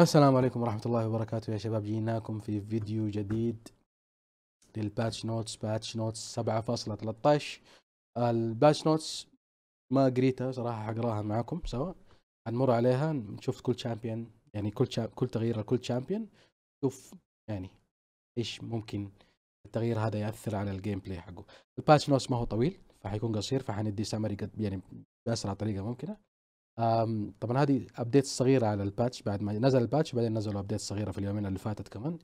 السلام عليكم ورحمة الله وبركاته يا شباب جيناكم في فيديو جديد للباتش نوتس باتش نوتس 7.13 الباتش نوتس ما قريتها صراحة حقراها معاكم سوا هنمر عليها نشوف كل شامبيون يعني كل شا... كل تغيير لكل شامبيون نشوف يعني ايش ممكن التغيير هذا يأثر على الجيم بلاي حقه الباتش نوتس ما هو طويل فحيكون قصير فحندي سامري يعني بأسرع طريقة ممكنة طبعا هذه ابديت صغيره على الباتش بعد ما نزل الباتش بعدين نزلوا ابديت صغيره في اليومين اللي فاتت كمان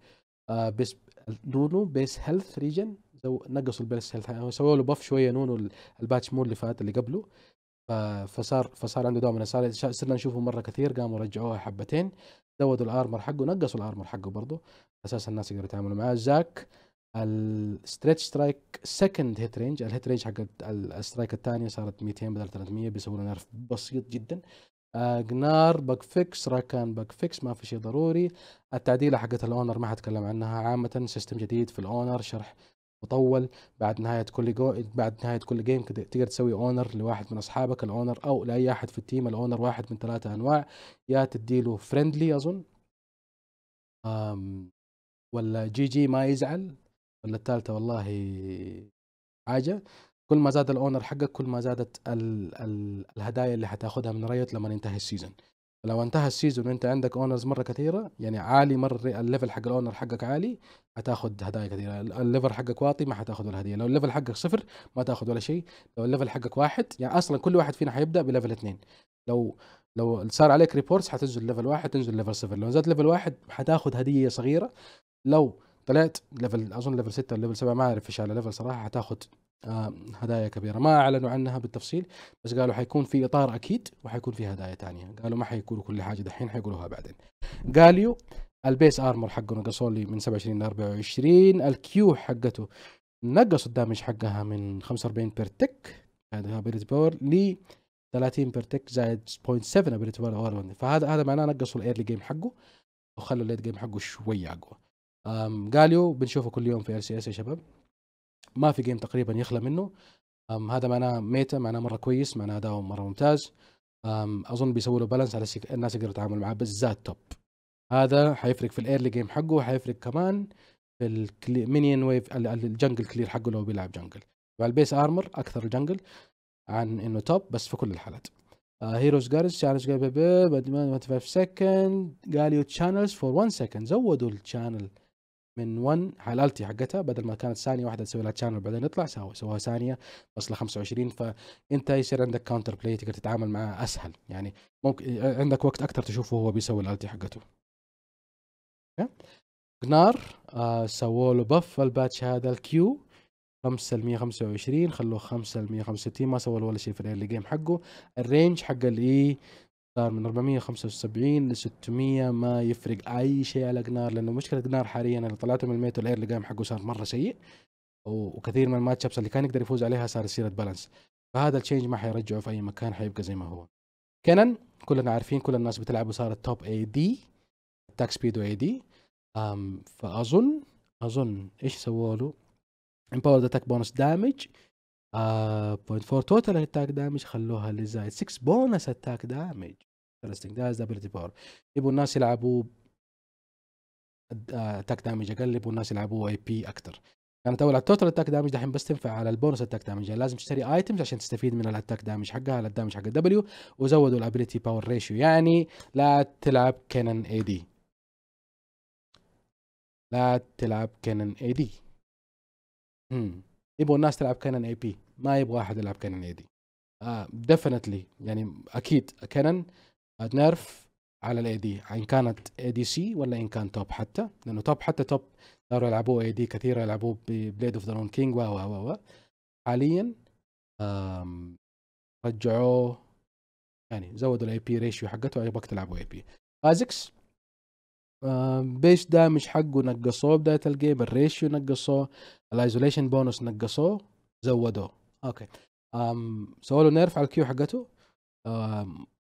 آه، بس نونو بيس هيلث ريجن نقصوا البيس يعني هيلث سووا له بف شويه نونو الباتش مور اللي فات اللي قبله فصار فصار عنده دوما صار صرنا نشوفه مره كثير قاموا رجعوها حبتين زودوا الارمر حقه نقصوا الارمر حقه برضه اساس الناس يقدروا يتعاملوا معاه زاك الستريتش سترايك سكند هيت رينج الهيت رينج حق السترايك الثانيه صارت 200 بدل 300 بيسووا لنا نرف بسيط جدا جنار باك فيكس راكان باك فيكس ما في شيء ضروري التعديله حقت الاونر ما حتكلم عنها عامه سيستم جديد في الاونر شرح مطول بعد نهاية كل جو... بعد نهاية كل جيم تقدر تسوي اونر لواحد من اصحابك الاونر او لاي احد في التيم الاونر واحد من ثلاثة انواع يا تديله فريندلي اظن ولا جي جي ما يزعل ولا الثالثه والله حاجه كل ما زاد الاونر حقك كل ما زادت الـ الـ الهدايا اللي حتاخذها من ريوت لما ينتهي السيزون لو انتهى السيزون وانت عندك اونرز مره كثيره يعني عالي مره الليفل حق الاونر حقك عالي حتاخذ هدايا كثيره الليفل حقك واطي ما حتاخذ ولا هديه لو الليفل حقك صفر ما تاخذ ولا شيء لو الليفل حقك واحد يعني اصلا كل واحد فينا حيبدا بليفل اثنين لو لو صار عليك ريبورتس حتنزل ليفل واحد تنزل ليفل صفر لو زاد ليفل واحد حتاخذ هديه صغيره لو طلعت ليفل اظن ليفل 6 ليفل 7 ما اعرف ايش على ليفل صراحه حتاخذ آه، هدايا كبيره ما اعلنوا عنها بالتفصيل بس قالوا حيكون في اطار اكيد وحيكون في هدايا تانية قالوا ما حيقولوا كل حاجه دحين حيقولوها بعدين جاليو البيس ارمر حقه نقصوا لي من 27 ل 24 الكيو حقته نقصوا الدامج حقها من 45 بير تك هذا ابيلتي باور ل 30 بير تك زائد 0.7 ابيلتي باور فهذا هذا معناه نقصوا الايرلي جيم حقه وخلوا الليت جيم حقه شويه اقوى جاليو بنشوفه كل يوم في ار سي اس يا شباب ما في جيم تقريبا يخلى منه هذا معناه ميتا معناه مره كويس معناه اداؤه مره ممتاز اظن بيسووا له بالانس على الناس يقدروا يتعاملوا معاه بالذات توب هذا حيفرق في الايرلي جيم حقه وحيفرق كمان في المينيون ويف الجنجل كلير حقه لو بيلعب جنجل مع البيس ارمر اكثر الجنجل عن انه توب بس في كل الحالات هيروز جارز بعد ما 5 سكند جاليو تشانلز فور 1 سكند زودوا التشانل من 1 حلالتي حقتها بدل ما كانت ثانيه واحده تسوي لها تشانل بعدين يطلع سووا سووها ثانيه وصل 25 فانت يصير عندك كاونتر بلاي تقدر تتعامل معاه اسهل يعني ممكن آه، عندك وقت اكثر تشوفه هو بيسوي الالتي حقته جنار آه سووا له بف الباتش هذا الكيو 5 ل 125 خلوه 5 ل 165 ما سووا له ولا شيء في الايرلي جيم حقه الرينج حق الاي e صار من 475 ل 600 ما يفرق اي شيء على جنار لانه مشكله جنار حاليا انا طلعته من الميت الاير اللي قام حقه صار مره سيء وكثير من الماتشابس اللي كان يقدر يفوز عليها صار يصير بالانس فهذا التشينج ما حيرجعه في اي مكان حيبقى زي ما هو كنن كلنا عارفين كل الناس بتلعبه صارت توب اي دي تاك سبيد واي دي فاظن اظن ايش سووا له امباورد اتاك بونس دامج بوينت توتال اتاك دامج خلوها للزايد 6 بونس اتاك دامج انترستنج ده ابيلتي باور يبوا الناس يلعبوا اتاك آه، دامج اقل يبوا الناس يلعبوا اي بي اكثر كانت اول على التوتال اتاك دامج دحين بس تنفع على البونس اتاك دامج يعني لازم تشتري ايتمز عشان تستفيد من الاتاك دامج حقها على الدامج حق الدبليو وزودوا الابيلتي باور ريشيو يعني لا تلعب كانن اي دي لا تلعب كانن اي دي يبوا الناس تلعب كانن اي بي ما يبغى احد يلعب كانن اي دي ديفنتلي يعني اكيد كانن نيرف على الاي دي ان كانت اي دي سي ولا ان كان توب حتى لانه توب حتى توب صاروا يلعبوه اي دي كثير يلعبوه ببليد اوف ذا رون كينج و و و حاليا رجعوه يعني زودوا الاي بي ريشيو حقته اي وقت تلعبوا اي بي ازكس بيس دامج حقه نقصوه بدايه الجيم الريشيو نقصوه الايزوليشن بونس نقصوه زودوه اوكي أم سووا له نيرف على الكيو حقته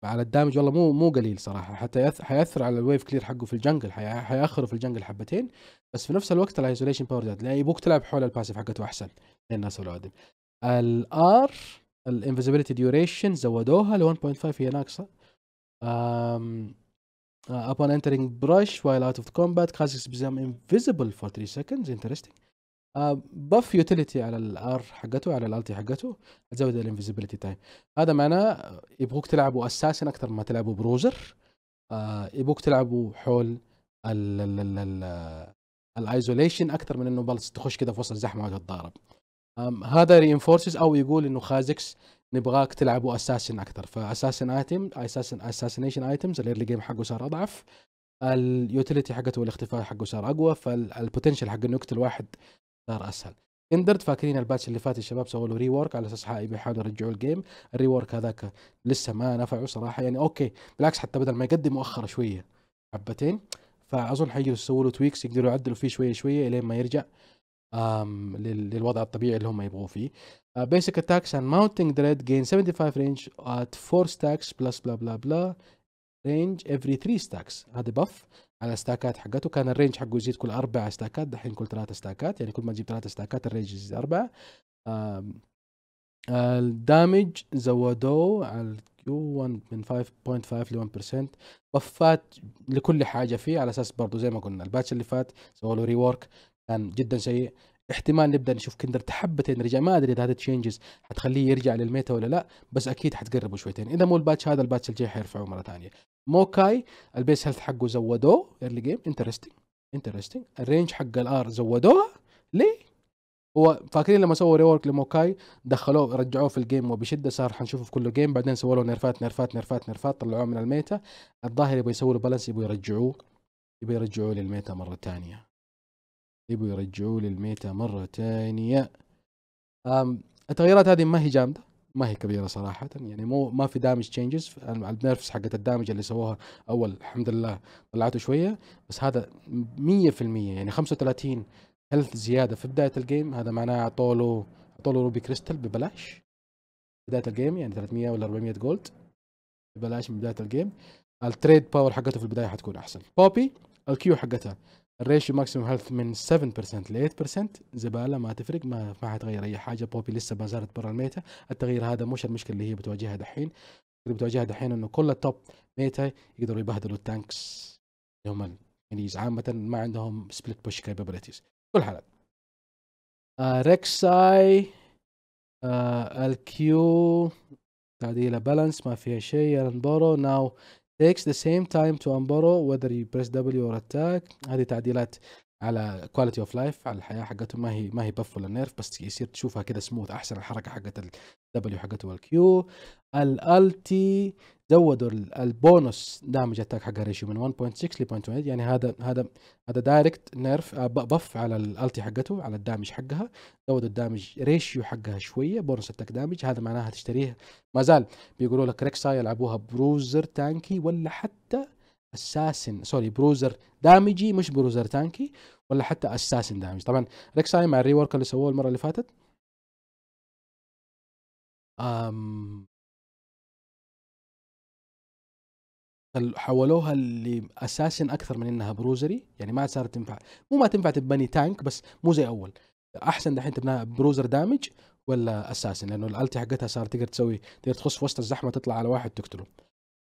على الدامج والله مو مو قليل صراحه حتى حياثر على الويف كلير حقه في الجنجل حياخره في الجنجل حبتين بس في نفس الوقت الايزوليشن باور زاد لان يبوك تلعب حول الباسيف حقته احسن للناس والعدل الار الانفيزيبيليتي ديوريشن زودوها ل 1.5 هي ناقصه امم uh, upon entering brush while out of the combat classics become invisible for 3 seconds interesting بف آه، يوتيليتي على الار حقته على الالتي حقته زود الانفيزيبيليتي تايم هذا معناه يبغوك تلعبوا اساسا اكثر ما تلعبوا بروزر آه، يبغوك تلعبوا حول الايزوليشن اكثر من انه بلس تخش كذا في وسط الزحمه وتتضارب هذا رينفورسز او يقول انه خازكس نبغاك تلعبوا اساسن اكثر فاساسن ايتم اساسن اساسنيشن ايتمز الايرلي جيم حقه صار اضعف اليوتيليتي حقته والاختفاء حقه صار اقوى فالبوتنشل حق انه يقتل واحد صار اسهل اندرت فاكرين الباتش اللي فات الشباب سووا له ري ورك على اساس حائي بيحاولوا يرجعوا الجيم الري ورك هذاك لسه ما نفعوا صراحه يعني اوكي بالعكس حتى بدل ما يقدم مؤخر شويه حبتين فاظن حيجوا يسووا له تويكس يقدروا يعدلوا فيه شويه شويه الين ما يرجع للوضع الطبيعي اللي هم يبغوه فيه بيسك اتاكس اند ماونتنج دريد جين 75 رينج ات 4 ستاكس بلس بلا بلا بلا رينج افري 3 ستاكس هذا بف على ستاكات حقته كان الرينج حقه يزيد كل اربع ستاكات دحين كل ثلاث ستاكات يعني كل ما تجيب ثلاث ستاكات الرينج يزيد اربع الدامج زودوه على الكيو 1 من 5.5 ل 1% بفات لكل حاجه فيه على اساس برضه زي ما قلنا الباتش اللي فات سووا له ريورك كان جدا سيء احتمال نبدا نشوف كندر حبتين رجع ما ادري اذا هذا تشينجز حتخليه يرجع للميتا ولا لا بس اكيد حتقربوا شويتين اذا مو الباتش هذا الباتش الجاي حيرفعوه مره ثانيه موكاي البيس هيلث حقه زودوه ايرلي جيم انترستنج انترستنج الرينج حق الار زودوها ليه؟ هو فاكرين لما سووا ريورك لموكاي دخلوه رجعوه في الجيم وبشده صار حنشوفه في كل جيم بعدين سووا له نرفات نرفات نرفات نرفات طلعوه من الميتا الظاهر يبغى يسووا له بالانس يبغى يرجعوه يبغى يرجعوه للميتا مره ثانيه يبوا يرجعوا لي الميتا مره ثانيه التغييرات هذه ما هي جامده ما هي كبيره صراحه يعني مو ما في دامج تشينجز النيرفس حقت الدامج اللي سووها اول الحمد لله طلعته شويه بس هذا 100% يعني 35 هيلث زياده في بدايه الجيم هذا معناه اعطوا له اعطوا له روبي كريستال ببلاش بدايه الجيم يعني 300 ولا 400 جولد ببلاش من بدايه الجيم التريد باور حقته في البدايه حتكون احسن بوبي الكيو حقتها الريشيو ماكسيم هيلث من 7% ل 8% زباله ما تفرق ما ما حتغير اي حاجه بوبي لسه ما زالت برا الميتا التغيير هذا مش المشكله اللي هي بتواجهها دحين اللي بتواجهها دحين انه كل التوب ميتا يقدروا يبهدلوا التانكس اللي هم الانيز عامه ما عندهم سبليت بوش كابابيلتيز كل حال آه ريكساي آه الكيو تعديله بالانس ما فيها شيء الانبورو ناو takes the same time to unborrow whether you press W or attack هذه تعديلات على quality of life على الحياه حقتهم ما هي ما هي بف ولا نيرف بس يصير تشوفها كذا سموث احسن الحركه حقت دبليو حقته والكيو الالتي زودوا البونص دامج اتاك حق الريشيو من 1.6 ل 0.8 يعني هذا هذا هذا دايركت نيرف بف على الالتي حقته على الدامج حقها زودوا الدامج ريشيو حقها شويه بونص اتاك دامج هذا معناها تشتريه ما زال بيقولوا لك ريكسا يلعبوها بروزر تانكي ولا حتى اساسن سوري بروزر دامجي مش بروزر تانكي ولا حتى اساسن دامج طبعا ريكساي مع الريورك اللي سووه المره اللي فاتت أم حولوها لأساسن أكثر من إنها بروزري يعني ما صارت تنفع مو ما تنفع تبني تانك بس مو زي أول أحسن دحين تبناها بروزر دامج ولا أساسن لأنه الألتي حقتها صارت تقدر تسوي تقدر تخص في وسط الزحمة تطلع على واحد تقتله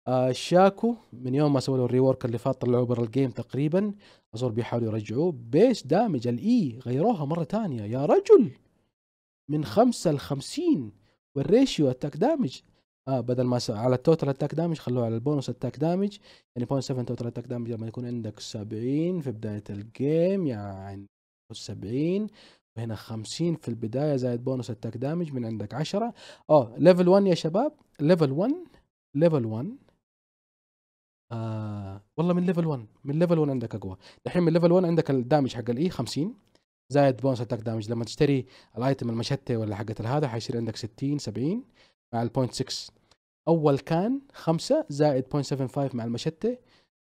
آه شاكو من يوم ما سووا له الريورك اللي فات طلعوه برا الجيم تقريبا اظن بيحاولوا يرجعوه بيس دامج الاي e، غيروها مره ثانيه يا رجل من خمسة ل 50 والريشيو اتاك دامج اه بدل ما على التوتال اتاك دامج خلوه على البونص اتاك دامج يعني بوينت 7 توتال اتاك دامج لما يكون عندك 70 في بدايه الجيم يعني 70 وهنا 50 في البدايه زائد بونص اتاك دامج من عندك 10 اه ليفل 1 يا شباب ليفل 1 ليفل 1 آه والله من ليفل 1 من ليفل 1 عندك اقوى الحين من ليفل 1 عندك الدامج حق الاي e 50 زائد بونس اتاك دامج لما تشتري الايتم المشتة ولا حقت هذا حيصير عندك 60 70 مع البوينت 6 اول كان 5 زائد 0.75 مع المشتة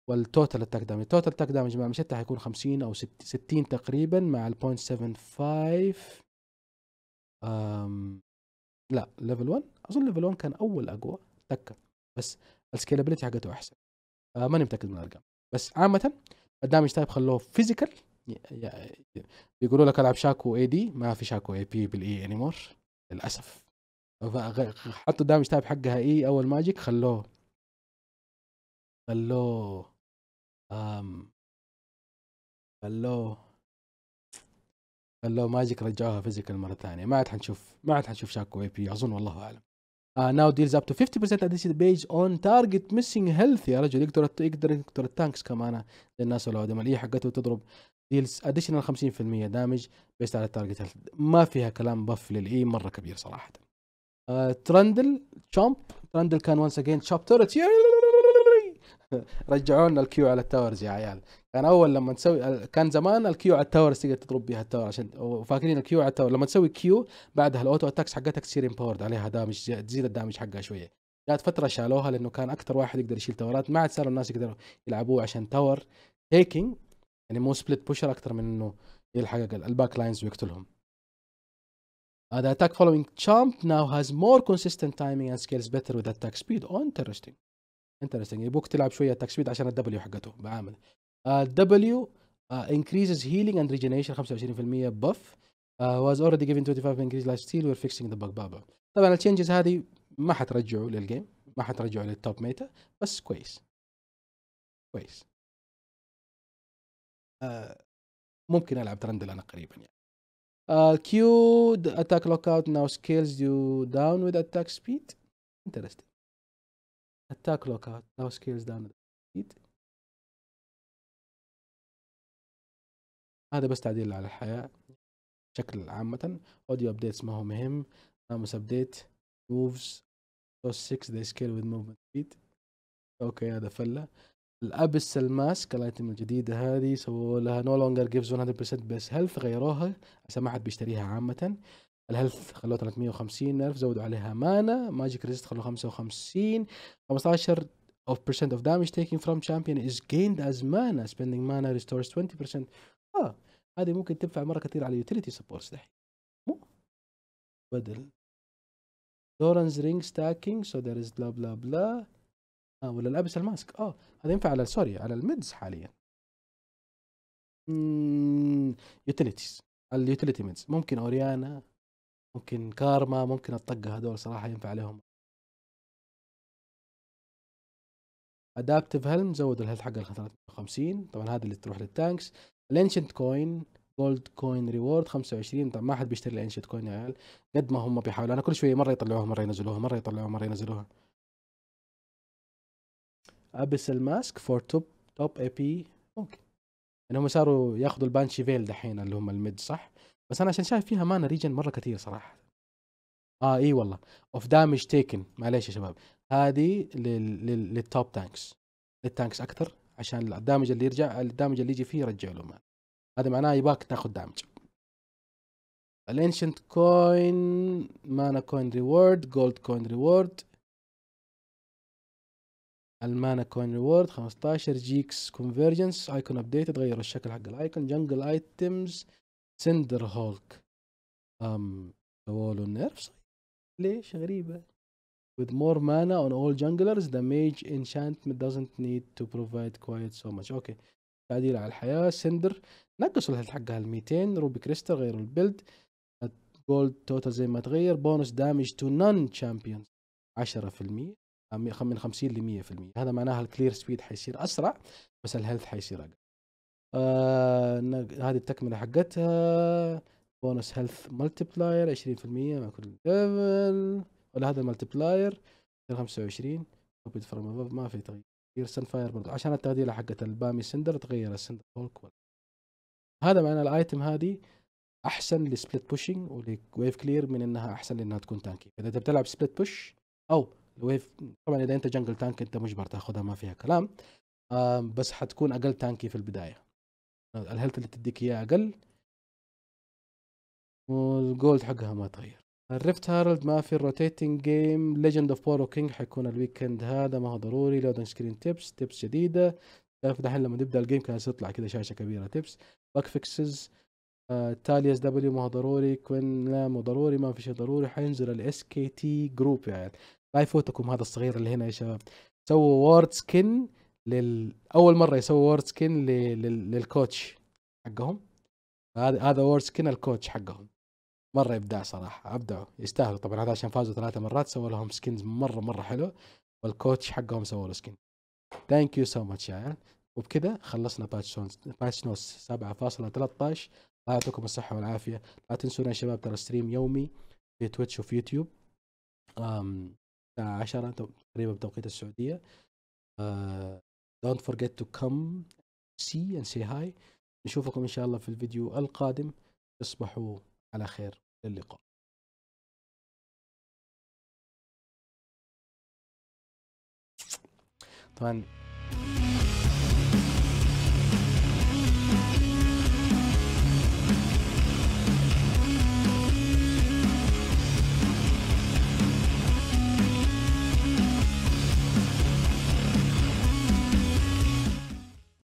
والتوتال اتاك دامج التوتال اتاك دامج مع المشتة حيكون 50 او 60 تقريبا مع البوينت 75 لا ليفل 1 اظن ليفل 1 كان اول اقوى اتذكر بس السكيلابيلتي حقته احسن آه، ماني متاكد من الارقام بس عامه الدامج تايب خلوه فيزيكال بيقولوا لك العب شاكو اي دي ما في شاكو اي بي بالاي انيمور للاسف حطوا دامج تاب حقها اي e. اول ماجيك خلوه خلوه أم خلوه خلوه ماجيك رجعوها فيزيكال مره ثانيه ما عاد حنشوف ما عاد حنشوف شاكو اي بي اظن والله اعلم Uh, now deals up to 50% addition base on target missing health يا رجل يقدر يقدر يقدر التانكس كمان للناس والعودة المالية حقته تضرب ديلز اديشنال 50% دامج بيست على التارجت ما فيها كلام بف للاي مره كبير صراحه ترندل تشامب ترندل كان وانس اجين شوب تورت رجعوا لنا الكيو على التاورز يا عيال كان اول لما تسوي كان زمان الكيو على التاورز تقدر تضرب بها التاور عشان وفاكرين الكيو على التاور لما تسوي كيو بعدها الاوتو اتاكس حقتك تصير امباورد عليها دامج تزيد الدامج حقها شويه جات فتره شالوها لانه كان اكثر واحد يقدر يشيل تورات ما عاد صاروا الناس يقدروا يلعبوه عشان تاور تيكينج يعني مو سبليت بوشر اكثر من انه يلحق الباك لاينز ويقتلهم Uh, the attack following Chomp now has more consistent timing and scales better with attack speed. Oh, interesting. Interesting. يبوك تلعب شوية attack speed عشان الدبليو حقته بعامل. Uh, w uh, increases healing and regeneration 25% buff. Uh, was already given 25 increase last steal we're fixing the bug بابا. طبعا التشينجز هذه ما حترجعوا للجيم ما حترجعوا للتوب ميتا بس كويس. كويس. آه، ممكن العب ترندل انا قريبا يعني كيو اتاك لوك اوت ناو سكيلز يو داون وذ اتاك سبيد انترستنج اتاك لوك اوت ناو سكيلز داون وذ سبيد هذا بس تعديل على الحياه بشكل عامة اوديو ابديتس ما هو مهم ناموس ابديت موفز بلس 6 ذا سكيل with موفمنت سبيد اوكي هذا فلة الابس الماسك الايتم الجديده هذه سووا لها نو لونجر جيفز 100% بس هيلث غيروها عشان ما حد بيشتريها عامه الهيلث خلوه 350 الف زودوا عليها مانا ماجيك ريزست خلوه 55 15 of percent of damage taken from champion is gained as mana spending mana restores 20% اه هذه ممكن تنفع مره كثير على اليوتيليتي سبورتس دحين مو بدل دورانز رينج ستاكينج سو ذير از بلا بلا بلا آه ولا لابس الماسك اه هذا ينفع على سوري على الميدز حاليا يوتيليتيز اليوتيليتي ميدز ممكن اوريانا ممكن كارما ممكن الطقه هذول صراحه ينفع عليهم ادابتيف هيلم زود الهيلث حق ال 350 طبعا هذا اللي تروح للتانكس الانشنت كوين جولد كوين ريورد 25 طبعا ما حد بيشتري الانشنت كوين يا عيال قد ما هم بيحاولوا انا كل شويه مره يطلعوها مره ينزلوها مره يطلعوها مره ينزلوها ابس الماسك فور توب توب اي بي ممكن ان هم صاروا ياخذوا البانشي فيل دحين اللي هم الميد صح بس انا عشان شايف فيها مانا ريجن مره كثير صراحه اه اي والله اوف دامج تيكن معليش يا شباب هذه لل... لل... للتوب تانكس للتانكس اكثر عشان الدامج اللي يرجع الدامج اللي يجي فيه يرجع له مان هذا معناه يباك تاخذ دامج الانشنت كوين مانا كوين ريورد جولد كوين ريورد المانا كوين ريورد 15 جيكس كونفرجنس ايكون ابديت تغير الشكل حق الايكون جنجل ايتمز سندر هولك ام سووا نيرفس نيرفز ليش غريبة with more mana on all junglers the mage enchantment doesn't need to provide quite so much اوكي تعديل على الحياة سندر نقصوا الهيلث حقها ال 200 روبي كريستال غيروا البيلد جولد توتال زي ما تغير بونس دامج تو نون شامبيونز 10% من 50 ل 100% هذا معناها الكلير سبيد حيصير اسرع بس الهيلث حيصير اقل آه هذه التكمله حقتها بونس هيلث ملتبلاير 20% مع كل ليفل ولا هذا الملتبلاير 25 كوبيد فروم ما في تغيير سن فاير برضو عشان التغذيه حقت البامي سندر تغير السندر هولك هذا معنى الايتم هذه احسن لسبلت بوشنج ولويف كلير من انها احسن لانها تكون تانكي اذا انت بتلعب سبلت بوش او الويف طبعا اذا انت جنجل تانك انت مجبر تاخذها ما فيها كلام آه، بس حتكون اقل تانكي في البدايه الهيلث اللي تديك اياه اقل والجولد حقها ما تغير الريفت هارلد ما في الروتيتنج جيم ليجند اوف بورو كينج حيكون الويكند هذا ما هو ضروري لودن سكرين تيبس تيبس جديده تعرف دحين لما نبدا الجيم كان تطلع كذا شاشه كبيره تيبس باك فيكسز تاليس دبليو ما هو ضروري كوين لا مو ضروري ما في شيء ضروري حينزل الاس كي تي جروب يعني لا يفوتكم هذا الصغير اللي هنا يا شباب سووا وورد سكن لل اول مره يسووا وورد سكن لل... للكوتش حقهم هذا هذا وورد سكن الكوتش حقهم مره ابداع صراحه ابدعوا يستاهلوا طبعا هذا عشان فازوا ثلاثه مرات سووا لهم سكنز مره مره حلو والكوتش حقهم سووا له سكن ثانك يو سو ماتش يا وبكذا خلصنا باتش نوس باتش نوس 7.13 الله يعطيكم الصحه والعافيه لا تنسونا يا شباب ترى ستريم يومي في تويتش وفي يوتيوب الساعة 10 تقريبا بتوقيت السعودية uh, don't forget to come see and say hi نشوفكم إن شاء الله في الفيديو القادم تصبحوا على خير اللقاء طبعا